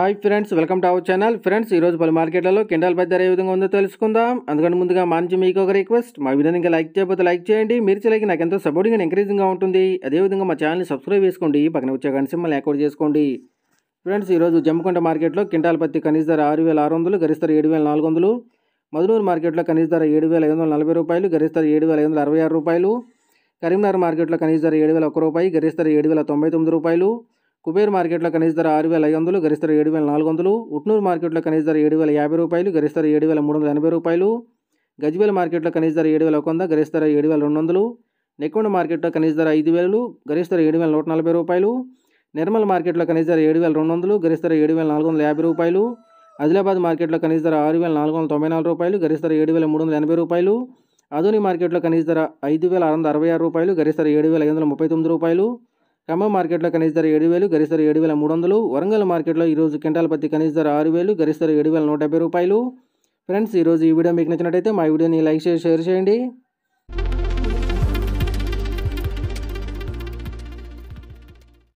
hi friends welcome to our channel friends ఈరోజు పలు మార్కెట్లలో కిండాల్ బై ధర ఏ విధంగా ఉందో తెలుసుకుందాం అందుకని ముందుగా మా నుంచి మీకు ఒక రిక్వెస్ట్ మా వీడియోని ఇంకా లైక్ చేయకపోతే లైక్ చేయండి మీరు చేయలేక నాకు ఎంతో సపోర్టింగ్ అండ్ ఎంకరేజింగ్గా ఉంటుంది అదేవిధంగా మా ఛానల్ని సబ్స్క్రైబ్ చేసుకోండి పక్కన వచ్చే గంట సింహల్ని యాక్టివేట్ చేసుకోండి ఫ్రెండ్స్ ఈరోజు జమ్మకొండ మార్కెట్లో కింటాల్ పత్తి కనీస ధర ఆరు వేల ఆరు వందలు గరిష్ట ధర ఏడు వేల నాలుగు వందలు మధునూరు మార్కెట్లో కనీస ధర ఏడు వేల ఐదు వందల నలభై రూపాయలు గరిష్ట ధర ఏడు వేల ఐదు వందల అరవై ఆరు రూపాయలు కరీంనగర్ మార్కెట్లో కనీస ధర ఏడు వేల ఒక్క రూపాయి గరిష్ట ధర ఏడు వేల తొంభై తొమ్మిది రూపాయలు కుబేర్ మార్కెట్లో కనీస ధర ఆరు వేల ఐదు వందలు గరిష్ట ఏడు వేల నాలుగు వందలు ఉట్నూరు మార్కెట్లో కనీస ధర ఏడు వేల యాభై రూపాయలు గరిష్ట ఏడు వేల మూడు వందల ఎనభై రూపాయలు గజ్వేల్ మార్కెట్లో కనీస ధర ఏడు వేల ఒక వంద గరిష్ట ధర ఏడు వేల రెండు వందలు నెక్కొండ మార్కెట్లో కనీస ధర ఐదు వేలు గరిష్ట ఏడు వేల నూట నలభై రూపాయలు నిర్మల్ మార్కెట్లో కనీస ధర ఏడు వేల రెండు వందలు గరిష్ట ధర ఏడు వేల నాలుగు వందల యాభై రూపాయలు ఆదిలాబాద్ మార్కెట్లో కనీస ధర ఆరు వేల నాలుగు వందల తొంభై నాలుగు రూపాయలు గరిష్ట ధర ఏడు వేల మూడు వందల ఎనభై రూపాయలు ఆధుని మార్కెట్లో కనీస ధర ఐదు వేల ఆరు వందల అరవై ఆరు రూపాయలు గరిష్ట ధర ఏడు వేల ఐదు వందల ముప్పై తొమ్మిది రూపాయలు ఖమ్మం మార్కెట్లో కనీస ధర ఏడు వేలు గరిష్ట ధర ఏడు వేల మూడు వందలు వరంగల్ మార్కెట్లో ఈరోజు క్వింటాల్ పత్తి కనీస ధర ఆరు వేలు గరిష్ట ధర ఏడు వేల నూట డెబ్బై రూపాయలు ఫ్రెండ్స్ ఈరోజు ఈ వీడియో మీకు నచ్చినట్టయితే మా వీడియోని లైక్ చేసి షేర్ చేయండి